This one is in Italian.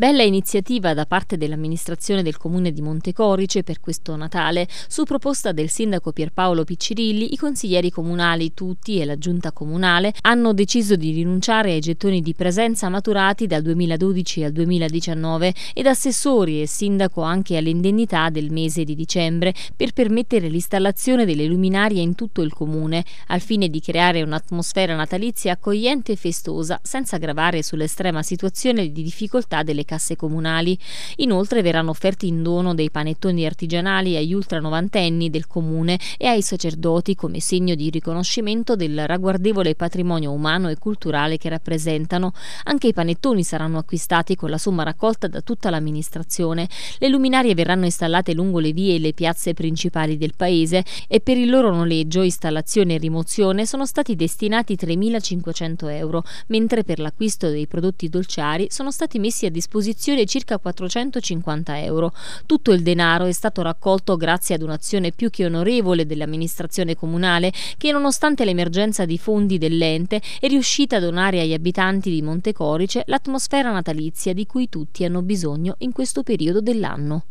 Bella iniziativa da parte dell'amministrazione del comune di Montecorice per questo Natale. Su proposta del sindaco Pierpaolo Piccirilli, i consiglieri comunali tutti e la giunta comunale hanno deciso di rinunciare ai gettoni di presenza maturati dal 2012 al 2019 ed assessori e sindaco anche all'indennità del mese di dicembre per permettere l'installazione delle luminarie in tutto il comune al fine di creare un'atmosfera natalizia accogliente e festosa senza gravare sull'estrema situazione di difficoltà delle casse comunali. Inoltre verranno offerti in dono dei panettoni artigianali agli ultra novantenni del comune e ai sacerdoti come segno di riconoscimento del ragguardevole patrimonio umano e culturale che rappresentano. Anche i panettoni saranno acquistati con la somma raccolta da tutta l'amministrazione. Le luminarie verranno installate lungo le vie e le piazze principali del paese e per il loro noleggio, installazione e rimozione sono stati destinati 3.500 euro, mentre per l'acquisto dei prodotti dolciari sono stati messi a disposizione disposizione circa 450 euro. Tutto il denaro è stato raccolto grazie ad un'azione più che onorevole dell'amministrazione comunale che nonostante l'emergenza di fondi dell'ente è riuscita a donare agli abitanti di Montecorice l'atmosfera natalizia di cui tutti hanno bisogno in questo periodo dell'anno.